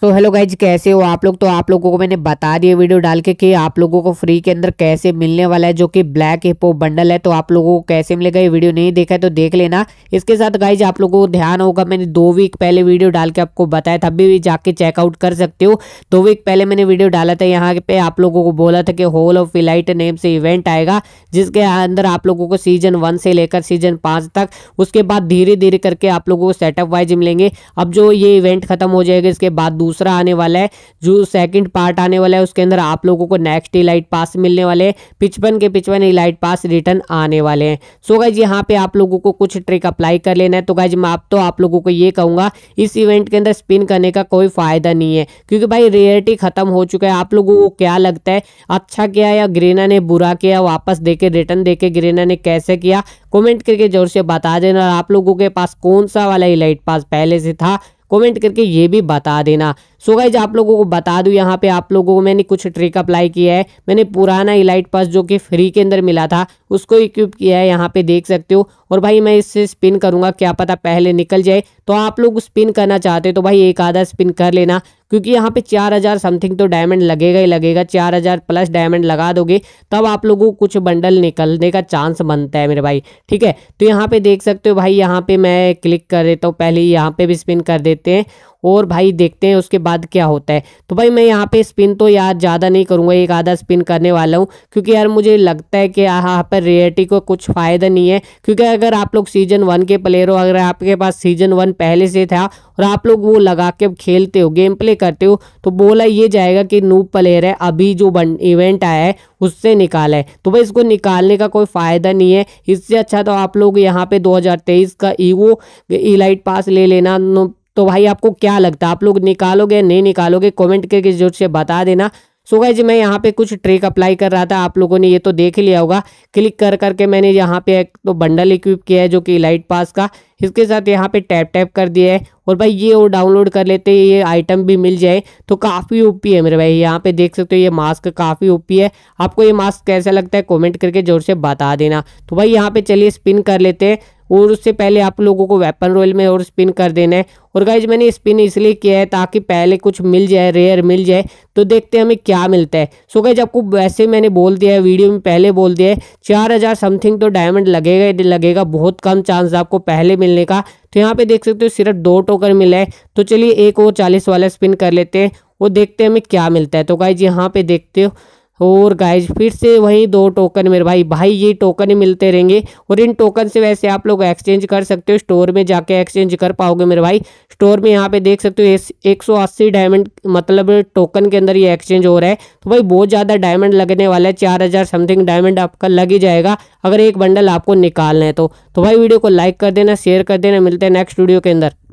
so hello guys कैसे हो आप लोग तो आप लोगों को मैंने बता दिया वीडियो डाल के कि आप लोगों को फ्री के अंदर कैसे मिलने वाला है जो कि ब्लैक हिपो बंडल है तो आप लोगों को कैसे मिलेगा ये वीडियो नहीं देखा है तो देख लेना इसके साथ गाइज आप लोगों को ध्यान होगा मैंने दो वीक पहले वीडियो डाल के आपको बताया था अभी भी जाके चेकआउट कर सकते हो दो वीक पहले मैंने वीडियो डाला था यहाँ पे आप लोगों को बोला था कि होल ऑफ इलाइट नेम से इवेंट आएगा जिसके अंदर आप लोगों को सीजन वन से लेकर सीजन पाँच तक उसके बाद धीरे धीरे करके आप लोगों को सेटअप वाइज मिलेंगे अब जो ये इवेंट खत्म हो जाएगा इसके बाद दूसरा आने वाला है जो सेकंड पार्ट आने वाला है उसके अंदर आप लोगों को नेक्स्ट इलाइट पास मिलने वाले हैं पिचपन के पिचपन इलाइट पास रिटर्न आने वाले हैं सो गाइज यहाँ पे आप लोगों को कुछ ट्रिक अप्लाई कर लेना है तो गाइज मैं आप तो आप लोगों को ये कहूँगा इस इवेंट के अंदर स्पिन करने का कोई फायदा नहीं है क्योंकि भाई रियलिटी खत्म हो चुका है आप लोगों को क्या लगता है अच्छा किया या ग्रेना ने बुरा किया वापस दे के रिटर्न दे के ग्रेना ने कैसे किया कमेंट करके जोर से बता देना और आप लोगों के पास कौन सा वाला इलाइट पास पहले से था कमेंट करके ये भी बता देना सो so गाइज आप लोगों को बता दूं यहाँ पे आप लोगों को मैंने कुछ ट्रिक अप्लाई किया है मैंने पुराना इलाइट पास जो कि फ्री के अंदर मिला था उसको इक्विप किया है यहाँ पे देख सकते हो और भाई मैं इससे स्पिन करूँगा क्या पता पहले निकल जाए तो आप लोग स्पिन करना चाहते हो तो भाई एक आधा स्पिन कर लेना क्योंकि यहाँ पे चार हज़ार समथिंग तो डायमंड लगेगा ही लगेगा चार हज़ार प्लस डायमंड लगा दोगे तब आप लोगों को कुछ बंडल निकलने का चांस बनता है मेरे भाई ठीक है तो यहाँ पे देख सकते हो भाई यहाँ पे मैं क्लिक कर देता हूँ पहले यहाँ पे भी स्पिन कर देते हैं और भाई देखते हैं उसके बाद क्या होता है तो भाई मैं यहाँ पे स्पिन तो यार ज़्यादा नहीं करूँगा एक आधा स्पिन करने वाला हूँ क्योंकि यार मुझे लगता है कि यहाँ पर रियलिटी को कुछ फ़ायदा नहीं है क्योंकि अगर आप लोग सीजन वन के प्लेयर हो अगर आपके पास सीजन वन पहले से था और आप लोग वो लगा के खेलते हो गेम प्ले करते हो तो बोला ये जाएगा कि नू प्लेयर है अभी जो बन इवेंट आया है उससे निकाला है तो भाई इसको निकालने का कोई फ़ायदा नहीं है इससे अच्छा तो आप लोग यहाँ पे 2023 का ईवो इलाइट पास ले लेना तो भाई आपको क्या लगता है आप लोग निकालोगे नहीं निकालोगे कमेंट करके जोर से बता देना सो जी मैं यहाँ पे कुछ ट्रिक अप्लाई कर रहा था आप लोगों ने ये तो देख लिया होगा क्लिक कर करके मैंने यहाँ पे एक तो बंडल इक्विप किया है जो कि लाइट पास का इसके साथ यहाँ पे टैप टैप कर दिया है और भाई ये और डाउनलोड कर लेते हैं ये आइटम भी मिल जाए तो काफ़ी ओपी है मेरे भाई यहाँ पे देख सकते हो ये मास्क काफ़ी ओपी है आपको ये मास्क कैसा लगता है कमेंट करके ज़ोर से बता देना तो भाई यहाँ पे चलिए स्पिन कर लेते हैं और उससे पहले आप लोगों को वेपन रोल में और स्पिन कर देना है और गाइज मैंने स्पिन इसलिए किया है ताकि पहले कुछ मिल जाए रेयर मिल जाए तो देखते हैं हमें क्या मिलता है सो गाइज आपको वैसे मैंने बोल दिया है वीडियो में पहले बोल दिया है चार हज़ार समथिंग तो डायमंड लगेगा लगेगा बहुत कम चांस आपको पहले मिलने मिलने का तो यहाँ पे देख सकते हो सिर्फ दो टोकन मिला है तो चलिए एक और चालीस वाला स्पिन कर लेते हैं वो देखते हैं हमें क्या मिलता है तो जी यहाँ पे देखते हो और गाइज फिर से वही दो टोकन मेरे भाई भाई ये टोकन ही मिलते रहेंगे और इन टोकन से वैसे आप लोग एक्सचेंज कर सकते हो स्टोर में जाके एक्सचेंज कर पाओगे मेरे भाई स्टोर में यहाँ पे देख सकते हो एक सौ अस्सी डायमंड मतलब टोकन के अंदर ये एक्सचेंज हो रहा है तो भाई बहुत ज़्यादा डायमंड लगने वाला है चार हज़ार समथिंग डायमंड आपका लग ही जाएगा अगर एक बंडल आपको निकालना है तो, तो भाई वीडियो को लाइक कर देना शेयर कर देना मिलते हैं नेक्स्ट वीडियो के अंदर